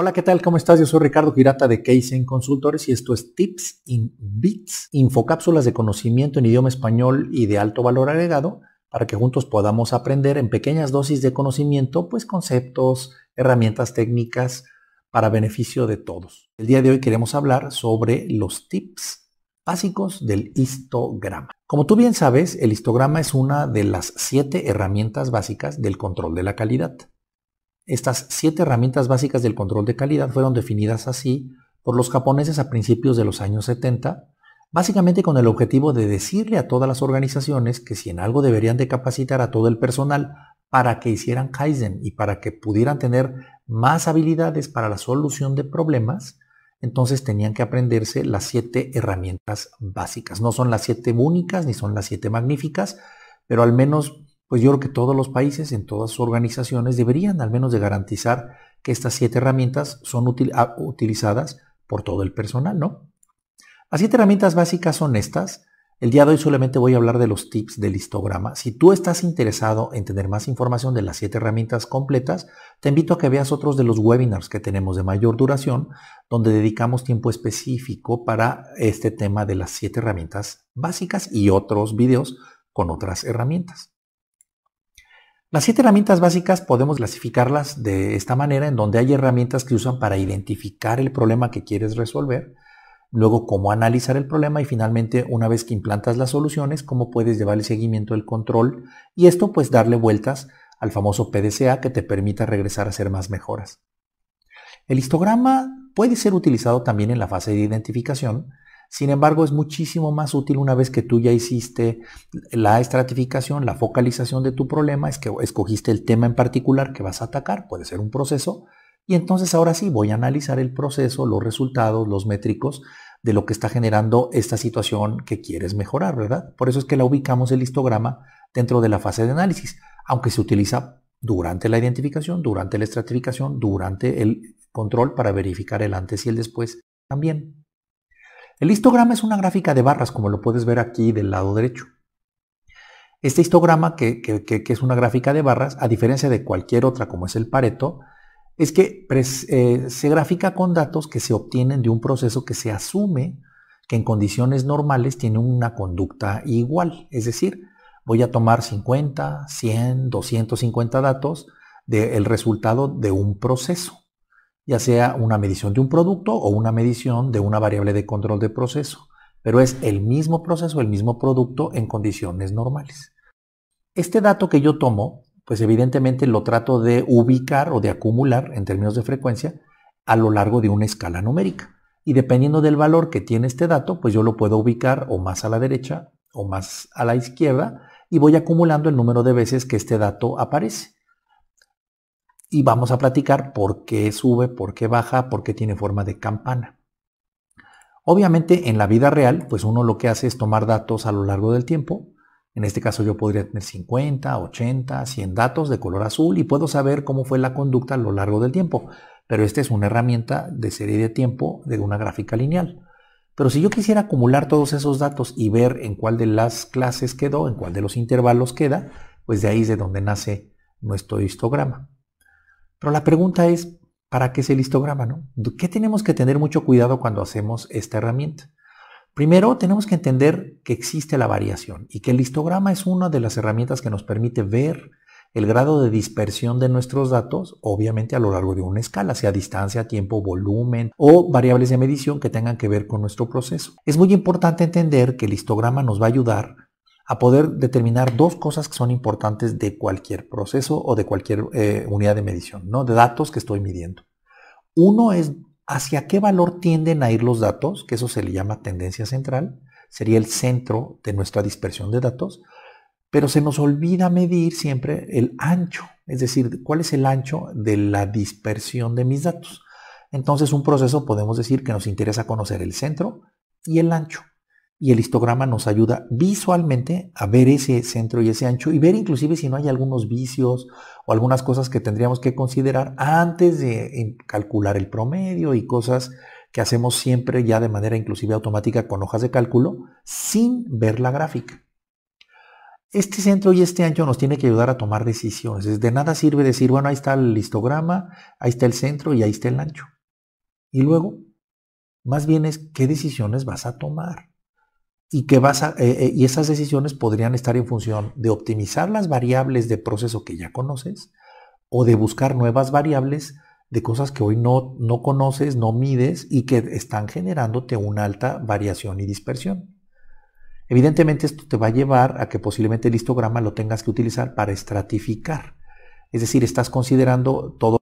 Hola, ¿qué tal? ¿Cómo estás? Yo soy Ricardo Girata de en Consultores y esto es Tips in Bits, infocápsulas de conocimiento en idioma español y de alto valor agregado para que juntos podamos aprender en pequeñas dosis de conocimiento, pues conceptos, herramientas técnicas para beneficio de todos. El día de hoy queremos hablar sobre los tips básicos del histograma. Como tú bien sabes, el histograma es una de las siete herramientas básicas del control de la calidad. Estas siete herramientas básicas del control de calidad fueron definidas así por los japoneses a principios de los años 70, básicamente con el objetivo de decirle a todas las organizaciones que si en algo deberían de capacitar a todo el personal para que hicieran Kaizen y para que pudieran tener más habilidades para la solución de problemas, entonces tenían que aprenderse las siete herramientas básicas. No son las siete únicas ni son las siete magníficas, pero al menos pues yo creo que todos los países, en todas sus organizaciones, deberían al menos de garantizar que estas siete herramientas son ah, utilizadas por todo el personal, ¿no? Las siete herramientas básicas son estas. El día de hoy solamente voy a hablar de los tips del histograma. Si tú estás interesado en tener más información de las siete herramientas completas, te invito a que veas otros de los webinars que tenemos de mayor duración, donde dedicamos tiempo específico para este tema de las siete herramientas básicas y otros videos con otras herramientas. Las siete herramientas básicas podemos clasificarlas de esta manera, en donde hay herramientas que usan para identificar el problema que quieres resolver, luego cómo analizar el problema y finalmente, una vez que implantas las soluciones, cómo puedes llevar el seguimiento, del control y esto pues darle vueltas al famoso PDCA que te permita regresar a hacer más mejoras. El histograma puede ser utilizado también en la fase de identificación sin embargo, es muchísimo más útil una vez que tú ya hiciste la estratificación, la focalización de tu problema, es que escogiste el tema en particular que vas a atacar, puede ser un proceso, y entonces ahora sí voy a analizar el proceso, los resultados, los métricos de lo que está generando esta situación que quieres mejorar, ¿verdad? Por eso es que la ubicamos el histograma dentro de la fase de análisis, aunque se utiliza durante la identificación, durante la estratificación, durante el control para verificar el antes y el después también. El histograma es una gráfica de barras, como lo puedes ver aquí del lado derecho. Este histograma, que, es una gráfica de barras, a diferencia de cualquier otra como es el Pareto, es que eh, se grafica con datos que se obtienen de un proceso que se asume que en condiciones normales tiene una conducta igual. Es decir, voy a tomar 50, 100, 250 datos del resultado de un proceso ya sea una medición de un producto o una medición de una variable de control de proceso, pero es el mismo proceso, el mismo producto en condiciones normales. Este dato que yo tomo, pues evidentemente lo trato de ubicar o de acumular en términos de frecuencia a lo largo de una escala numérica. Y dependiendo del valor que tiene este dato, pues yo lo puedo ubicar o más a la derecha o más a la izquierda y voy acumulando el número de veces que este dato aparece y vamos a platicar por qué sube, por qué baja, por qué tiene forma de campana. Obviamente en la vida real, pues uno lo que hace es tomar datos a lo largo del tiempo. En este caso yo podría tener 50, 80, 100 datos de color azul y puedo saber cómo fue la conducta a lo largo del tiempo. Pero esta es una herramienta de serie de tiempo de una gráfica lineal. Pero si yo quisiera acumular todos esos datos y ver en cuál de las clases quedó, en cuál de los intervalos queda, pues de ahí es de donde nace nuestro histograma. Pero la pregunta es, ¿para qué es el histograma? No? ¿Qué tenemos que tener mucho cuidado cuando hacemos esta herramienta? Primero, tenemos que entender que existe la variación y que el histograma es una de las herramientas que nos permite ver el grado de dispersión de nuestros datos, obviamente a lo largo de una escala, sea distancia, tiempo, volumen o variables de medición que tengan que ver con nuestro proceso. Es muy importante entender que el histograma nos va a ayudar a poder determinar dos cosas que son importantes de cualquier proceso o de cualquier eh, unidad de medición, ¿no? de datos que estoy midiendo. Uno es hacia qué valor tienden a ir los datos, que eso se le llama tendencia central, sería el centro de nuestra dispersión de datos, pero se nos olvida medir siempre el ancho, es decir, cuál es el ancho de la dispersión de mis datos. Entonces, un proceso podemos decir que nos interesa conocer el centro y el ancho y el histograma nos ayuda visualmente a ver ese centro y ese ancho y ver inclusive si no hay algunos vicios o algunas cosas que tendríamos que considerar antes de calcular el promedio y cosas que hacemos siempre ya de manera inclusive automática con hojas de cálculo sin ver la gráfica. Este centro y este ancho nos tiene que ayudar a tomar decisiones. De nada sirve decir, bueno, ahí está el histograma, ahí está el centro y ahí está el ancho. Y luego, más bien es qué decisiones vas a tomar y que vas eh, eh, y esas decisiones podrían estar en función de optimizar las variables de proceso que ya conoces o de buscar nuevas variables de cosas que hoy no, no conoces, no mides y que están generándote una alta variación y dispersión. Evidentemente esto te va a llevar a que posiblemente el histograma lo tengas que utilizar para estratificar. Es decir, estás considerando todo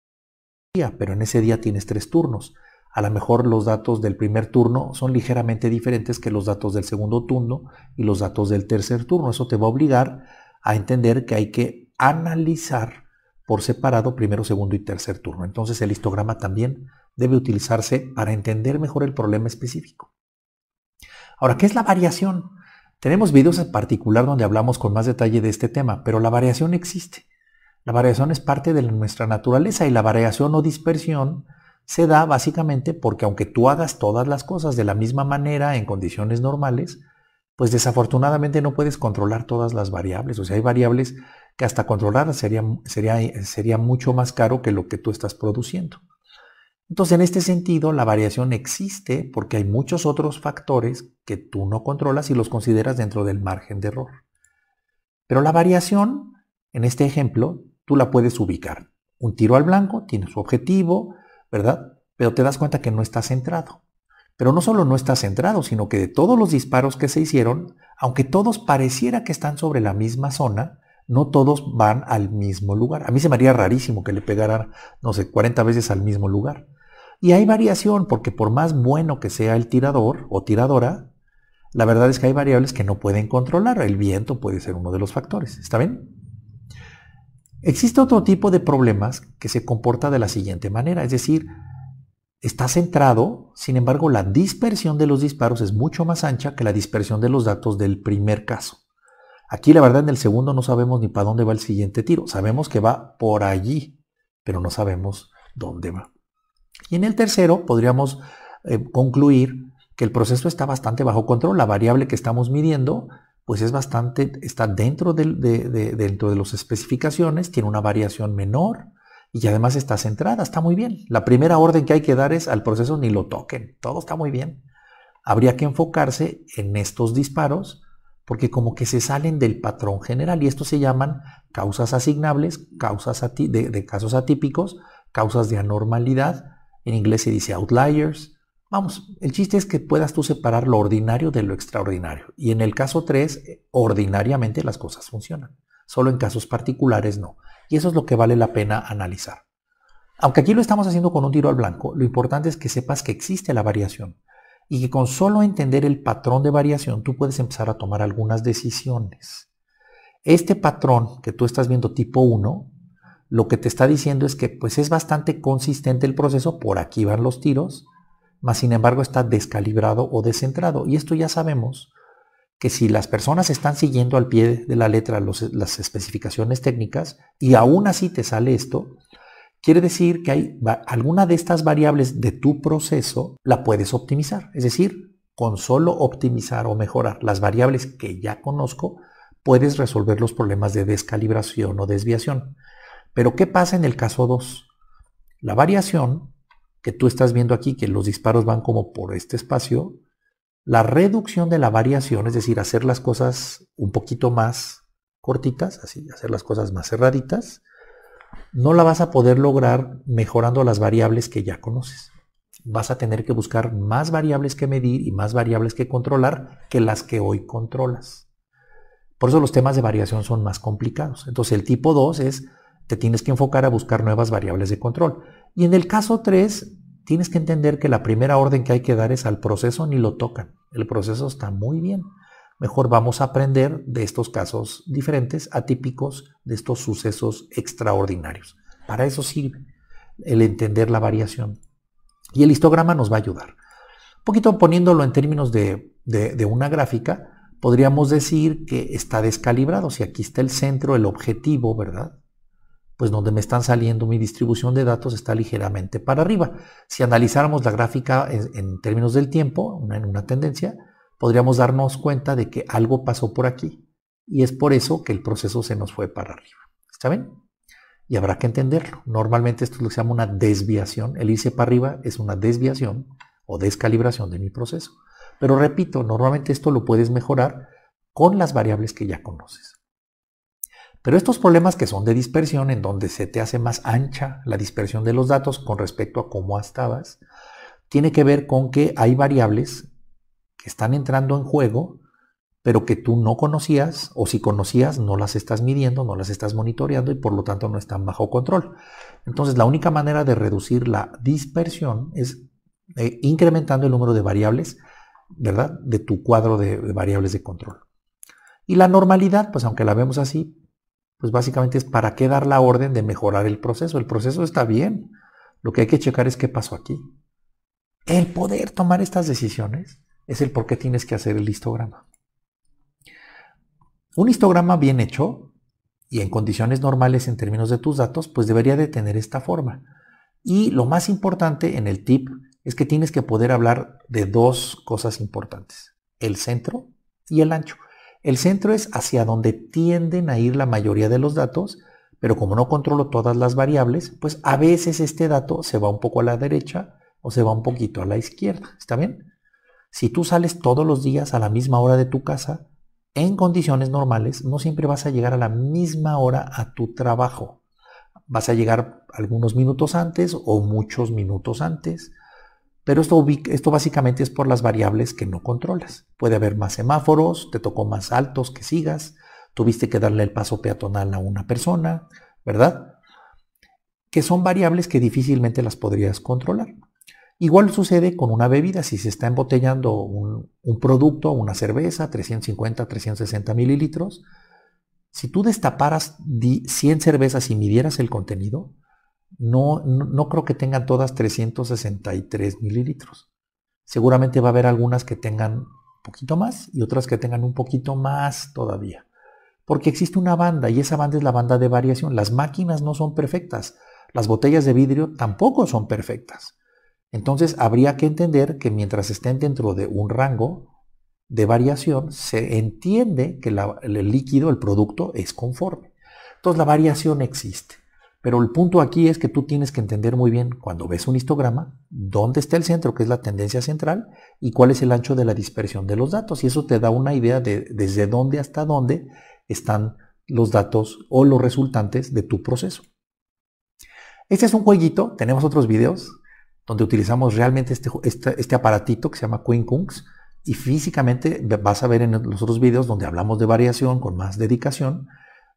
el día, pero en ese día tienes tres turnos. A lo mejor los datos del primer turno son ligeramente diferentes que los datos del segundo turno y los datos del tercer turno. Eso te va a obligar a entender que hay que analizar por separado primero, segundo y tercer turno. Entonces el histograma también debe utilizarse para entender mejor el problema específico. Ahora, ¿qué es la variación? Tenemos videos en particular donde hablamos con más detalle de este tema, pero la variación existe. La variación es parte de nuestra naturaleza y la variación o dispersión se da básicamente porque aunque tú hagas todas las cosas de la misma manera en condiciones normales, pues desafortunadamente no puedes controlar todas las variables. O sea, hay variables que hasta controlar sería, sería mucho más caro que lo que tú estás produciendo. Entonces, en este sentido, la variación existe porque hay muchos otros factores que tú no controlas y los consideras dentro del margen de error. Pero la variación, en este ejemplo, tú la puedes ubicar. Un tiro al blanco tiene su objetivo, ¿verdad? Pero te das cuenta que no está centrado. Pero no solo no está centrado, sino que de todos los disparos que se hicieron, aunque todos pareciera que están sobre la misma zona, no todos van al mismo lugar. A mí se me haría rarísimo que le pegaran, no sé, 40 veces al mismo lugar. Y hay variación, porque por más bueno que sea el tirador o tiradora, la verdad es que hay variables que no pueden controlar. El viento puede ser uno de los factores. ¿Está bien? Existe otro tipo de problemas que se comporta de la siguiente manera, es decir, está centrado, sin embargo, la dispersión de los disparos es mucho más ancha que la dispersión de los datos del primer caso. Aquí la verdad en el segundo no sabemos ni para dónde va el siguiente tiro, sabemos que va por allí, pero no sabemos dónde va. Y en el tercero podríamos eh, concluir que el proceso está bastante bajo control, la variable que estamos midiendo pues es bastante, está dentro de, dentro de las especificaciones, tiene una variación menor y además está centrada, está muy bien. La primera orden que hay que dar es al proceso ni lo toquen, todo está muy bien. Habría que enfocarse en estos disparos porque como que se salen del patrón general y esto se llaman causas asignables, causas de casos atípicos, causas de anormalidad. En inglés se dice outliers, Vamos, el chiste es que puedas tú separar lo ordinario de lo extraordinario. Y en el caso 3, eh, ordinariamente las cosas funcionan. Solo en casos particulares no. Y eso es lo que vale la pena analizar. Aunque aquí lo estamos haciendo con un tiro al blanco, lo importante es que sepas que existe la variación y que con solo entender el patrón de variación tú puedes empezar a tomar algunas decisiones. Este patrón que tú estás viendo tipo 1, lo que te está diciendo es que pues es bastante consistente el proceso, por aquí van los tiros, mas sin embargo está descalibrado o descentrado. Y esto ya sabemos que si las personas están siguiendo al pie de la letra las especificaciones técnicas y aún así te sale esto, quiere decir que hay alguna de estas variables de tu proceso la puedes optimizar. Es decir, con solo optimizar o mejorar las variables que ya conozco, puedes resolver los problemas de descalibración o desviación. Pero ¿qué pasa en el caso 2? La variación que tú estás viendo aquí, que los disparos van como por este espacio, la reducción de la variación, es decir, hacer las cosas un poquito más cortitas, así, hacer las cosas más cerraditas, no la vas a poder lograr mejorando las variables que ya conoces. Vas a tener que buscar más variables que medir y más variables que controlar que las que hoy controlas. Por eso los temas de variación son más complicados. Entonces el tipo 2 es te tienes que enfocar a buscar nuevas variables de control. Y en el caso 3, tienes que entender que la primera orden que hay que dar es al proceso ni lo tocan. El proceso está muy bien. Mejor vamos a aprender de estos casos diferentes, atípicos, de estos sucesos extraordinarios. Para eso sirve el entender la variación. Y el histograma nos va a ayudar. Un poquito poniéndolo en términos de, de una gráfica, podríamos decir que está descalibrado. Si aquí está el centro, el objetivo, ¿verdad? pues donde me están saliendo mi distribución de datos está ligeramente para arriba. Si analizáramos la gráfica en, términos del tiempo, en una, tendencia, podríamos darnos cuenta de que algo pasó por aquí y es por eso que el proceso se nos fue para arriba. ¿Está bien? Y habrá que entenderlo. Normalmente esto lo se llama una desviación. El irse para arriba es una desviación o descalibración de mi proceso. Pero repito, normalmente esto lo puedes mejorar con las variables que ya conoces. Pero estos problemas que son de dispersión, en donde se te hace más ancha la dispersión de los datos con respecto a cómo estabas, tiene que ver con que hay variables que están entrando en juego, pero que tú no conocías, o si conocías, no las estás midiendo, no las estás monitoreando y por lo tanto no están bajo control. Entonces, la única manera de reducir la dispersión es eh, incrementando el número de variables, ¿verdad?, de tu cuadro de variables de control. Y la normalidad, pues aunque la vemos así, pues básicamente es para qué dar la orden de mejorar el proceso. El proceso está bien. Lo que hay que checar es qué pasó aquí. El poder tomar estas decisiones es el por qué tienes que hacer el histograma. Un histograma bien hecho y en condiciones normales en términos de tus datos, pues debería de tener esta forma. Y lo más importante en el tip es que tienes que poder hablar de dos cosas importantes, el centro y el ancho. El centro es hacia donde tienden a ir la mayoría de los datos, pero como no controlo todas las variables, pues a veces este dato se va un poco a la derecha o se va un poquito a la izquierda. ¿Está bien? Si tú sales todos los días a la misma hora de tu casa, en condiciones normales, no siempre vas a llegar a la misma hora a tu trabajo. Vas a llegar algunos minutos antes o muchos minutos antes. Pero esto, básicamente es por las variables que no controlas. Puede haber más semáforos, te tocó más altos que sigas, tuviste que darle el paso peatonal a una persona, ¿verdad? Que son variables que difícilmente las podrías controlar. Igual sucede con una bebida. Si se está embotellando un, un producto, una cerveza, 350, 360 mililitros, si tú destaparas 100 cervezas y midieras el contenido, no, creo que tengan todas 363 mililitros. Seguramente va a haber algunas que tengan un poquito más y otras que tengan un poquito más todavía. Porque existe una banda y esa banda es la banda de variación. Las máquinas no son perfectas. Las botellas de vidrio tampoco son perfectas. Entonces habría que entender que mientras estén dentro de un rango de variación, se entiende que el líquido, el producto, es conforme. Entonces la variación existe. Pero el punto aquí es que tú tienes que entender muy bien, cuando ves un histograma, dónde está el centro, que es la tendencia central, y cuál es el ancho de la dispersión de los datos. Y eso te da una idea de desde dónde hasta dónde están los datos o los resultantes de tu proceso. Este es un jueguito, tenemos otros videos donde utilizamos realmente este, este, este aparatito que se llama Queen y físicamente vas a ver en los otros videos donde hablamos de variación con más dedicación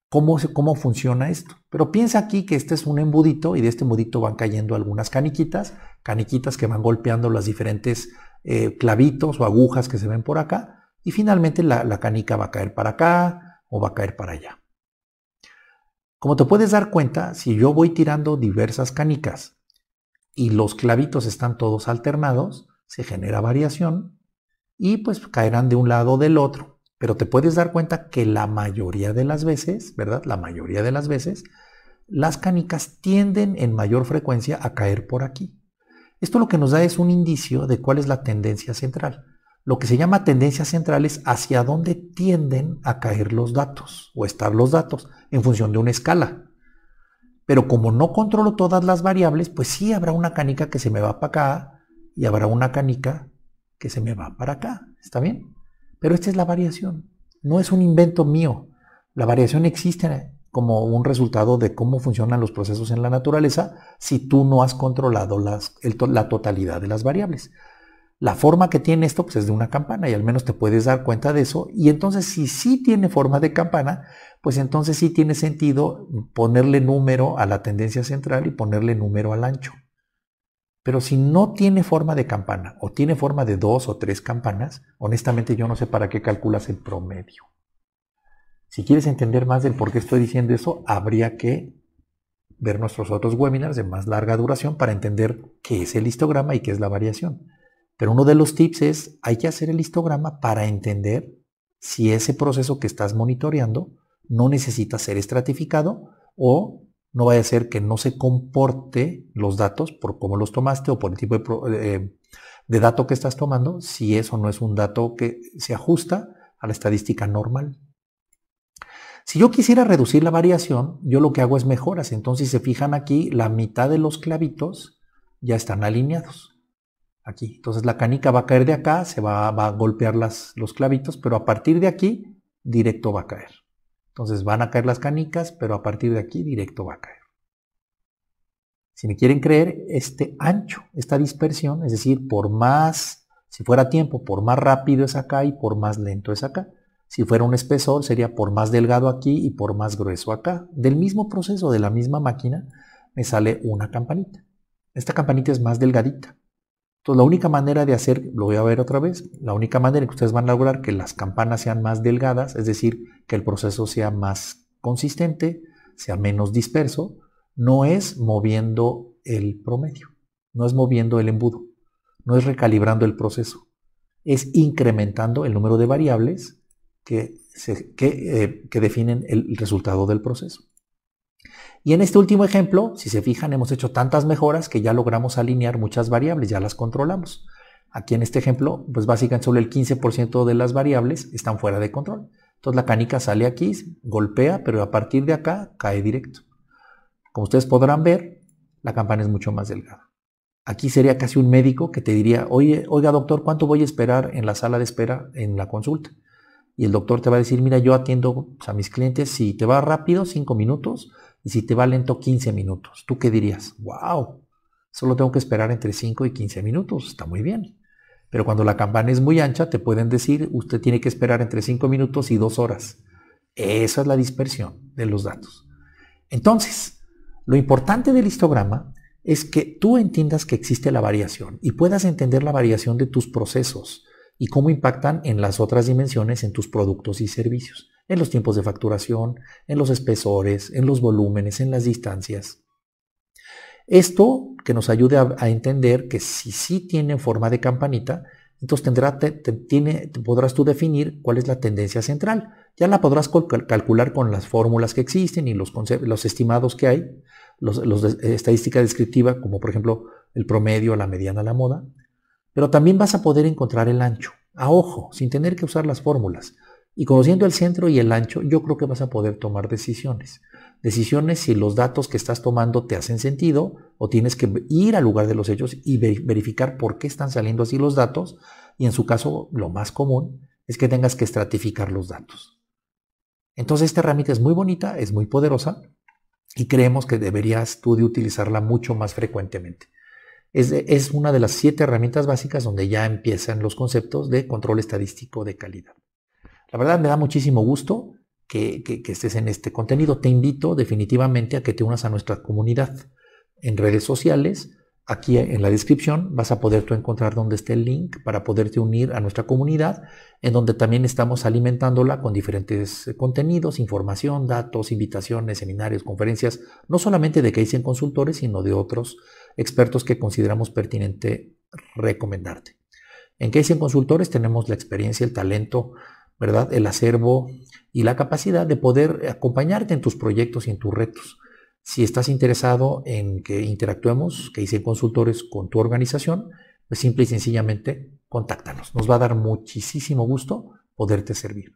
cómo, funciona esto. Pero piensa aquí que este es un embudito y de este embudito van cayendo algunas caniquitas, caniquitas que van golpeando las diferentes eh, clavitos o agujas que se ven por acá y finalmente la, la canica va a caer para acá o va a caer para allá. Como te puedes dar cuenta, si yo voy tirando diversas canicas y los clavitos están todos alternados, se genera variación y pues caerán de un lado o del otro. Pero te puedes dar cuenta que la mayoría de las veces, ¿verdad? La mayoría de las veces, las canicas tienden en mayor frecuencia a caer por aquí. Esto lo que nos da es un indicio de cuál es la tendencia central. Lo que se llama tendencia central es hacia dónde tienden a caer los datos o estar los datos en función de una escala. Pero como no controlo todas las variables, pues sí habrá una canica que se me va para acá y habrá una canica que se me va para acá. ¿Está bien? Pero esta es la variación, no es un invento mío. La variación existe eh, como un resultado de cómo funcionan los procesos en la naturaleza si tú no has controlado la totalidad de las variables. La forma que tiene esto pues, es de una campana y al menos te puedes dar cuenta de eso. Y entonces si sí tiene forma de campana, pues entonces sí tiene sentido ponerle número a la tendencia central y ponerle número al ancho. Pero si no tiene forma de campana o tiene forma de dos o tres campanas, honestamente yo no sé para qué calculas el promedio. Si quieres entender más del por qué estoy diciendo eso, habría que ver nuestros otros webinars de más larga duración para entender qué es el histograma y qué es la variación. Pero uno de los tips es, hay que hacer el histograma para entender si ese proceso que estás monitoreando no necesita ser estratificado o no vaya a ser que no se comporte los datos por cómo los tomaste o por el tipo eh, de, dato que estás tomando, si eso no es un dato que se ajusta a la estadística normal. Si yo quisiera reducir la variación, yo lo que hago es mejoras. Entonces, si se fijan aquí, la mitad de los clavitos ya están alineados. Aquí. Entonces, la canica va a caer de acá, se va, va a golpear las, los clavitos, pero a partir de aquí, directo va a caer. Entonces van a caer las canicas, pero a partir de aquí directo va a caer. Si me quieren creer, este ancho, esta dispersión, es decir, por más, si fuera tiempo, por más rápido es acá y por más lento es acá. Si fuera un espesor, sería por más delgado aquí y por más grueso acá. Del mismo proceso, de la misma máquina, me sale una campanita. Esta campanita es más delgadita la única manera de hacer, lo voy a ver otra vez, la única manera que ustedes van a lograr que las campanas sean más delgadas, es decir, que el proceso sea más consistente, sea menos disperso, no es moviendo el promedio, no es moviendo el embudo, no es recalibrando el proceso, es incrementando el número de variables que eh, definen el resultado del proceso. Y en este último ejemplo, si se fijan, hemos hecho tantas mejoras que ya logramos alinear muchas variables, ya las controlamos. Aquí en este ejemplo, pues básicamente solo el 15% de las variables están fuera de control. Entonces la canica sale aquí, golpea, pero a partir de acá cae directo. Como ustedes podrán ver, la campana es mucho más delgada. Aquí sería casi un médico que te diría, Oye, oiga doctor, ¿cuánto voy a esperar en la sala de espera en la consulta? Y el doctor te va a decir, mira, yo atiendo a mis clientes, si te va rápido, cinco minutos, y si te va lento 15 minutos. ¿Tú qué dirías? ¡Wow! Solo tengo que esperar entre 5 y 15 minutos. Está muy bien. Pero cuando la campana es muy ancha, te pueden decir, usted tiene que esperar entre 5 minutos y 2 horas. Esa es la dispersión de los datos. Entonces, lo importante del histograma es que tú entiendas que existe la variación y puedas entender la variación de tus procesos, y cómo impactan en las otras dimensiones en tus productos y servicios, en los tiempos de facturación, en los espesores, en los volúmenes, en las distancias. Esto que nos ayude a, entender que si sí tienen forma de campanita, entonces tendrá, tiene, podrás tú definir cuál es la tendencia central. Ya la podrás calcular con las fórmulas que existen y los, los estimados que hay, los, los de eh, estadística descriptiva, como por ejemplo el promedio, la mediana, la moda, pero también vas a poder encontrar el ancho, a ojo, sin tener que usar las fórmulas. Y conociendo el centro y el ancho, yo creo que vas a poder tomar decisiones. Decisiones si los datos que estás tomando te hacen sentido o tienes que ir al lugar de los hechos y verificar por qué están saliendo así los datos. Y en su caso, lo más común es que tengas que estratificar los datos. Entonces esta herramienta es muy bonita, es muy poderosa y creemos que deberías tú de utilizarla mucho más frecuentemente. Es, una de las siete herramientas básicas donde ya empiezan los conceptos de control estadístico de calidad. La verdad me da muchísimo gusto que, estés en este contenido. Te invito definitivamente a que te unas a nuestra comunidad en redes sociales. Aquí en la descripción vas a poder tú encontrar donde está el link para poderte unir a nuestra comunidad, en donde también estamos alimentándola con diferentes contenidos, información, datos, invitaciones, seminarios, conferencias, no solamente de que 100 consultores, sino de otros expertos que consideramos pertinente recomendarte. En Case en Consultores tenemos la experiencia, el talento, ¿verdad? el acervo y la capacidad de poder acompañarte en tus proyectos y en tus retos. Si estás interesado en que interactuemos, que hice consultores con tu organización, pues simple y sencillamente contáctanos. Nos va a dar muchísimo gusto poderte servir.